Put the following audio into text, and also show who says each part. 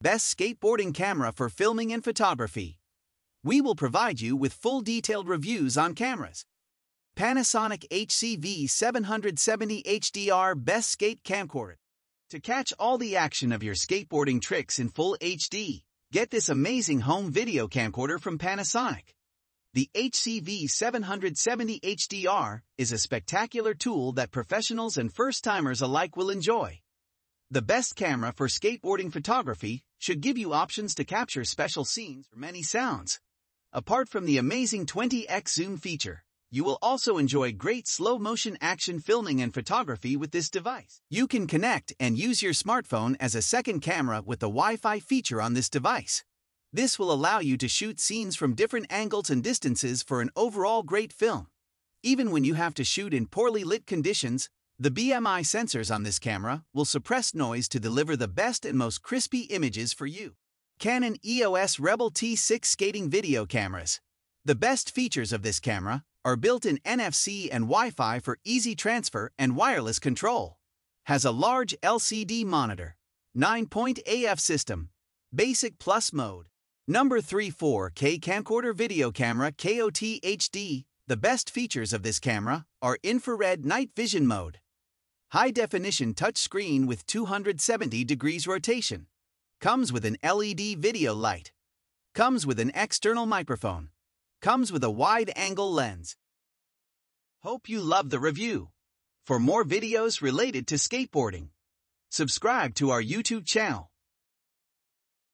Speaker 1: Best Skateboarding Camera for Filming and Photography. We will provide you with full detailed reviews on cameras. Panasonic HCV 770 HDR Best Skate Camcorder. To catch all the action of your skateboarding tricks in full HD, get this amazing home video camcorder from Panasonic. The HCV 770 HDR is a spectacular tool that professionals and first-timers alike will enjoy. The best camera for skateboarding photography should give you options to capture special scenes or many sounds. Apart from the amazing 20x zoom feature, you will also enjoy great slow-motion action filming and photography with this device. You can connect and use your smartphone as a second camera with the Wi-Fi feature on this device. This will allow you to shoot scenes from different angles and distances for an overall great film. Even when you have to shoot in poorly lit conditions, the BMI sensors on this camera will suppress noise to deliver the best and most crispy images for you. Canon EOS Rebel T6 skating video cameras. The best features of this camera are built-in NFC and Wi-Fi for easy transfer and wireless control. Has a large LCD monitor. 9-point AF system. Basic Plus mode. Number 3 4K camcorder video camera KOT HD. The best features of this camera are infrared night vision mode, high-definition touchscreen with 270 degrees rotation. Comes with an LED video light. Comes with an external microphone. Comes with a wide-angle lens. Hope you love the review. For more videos related to skateboarding, subscribe to our YouTube channel.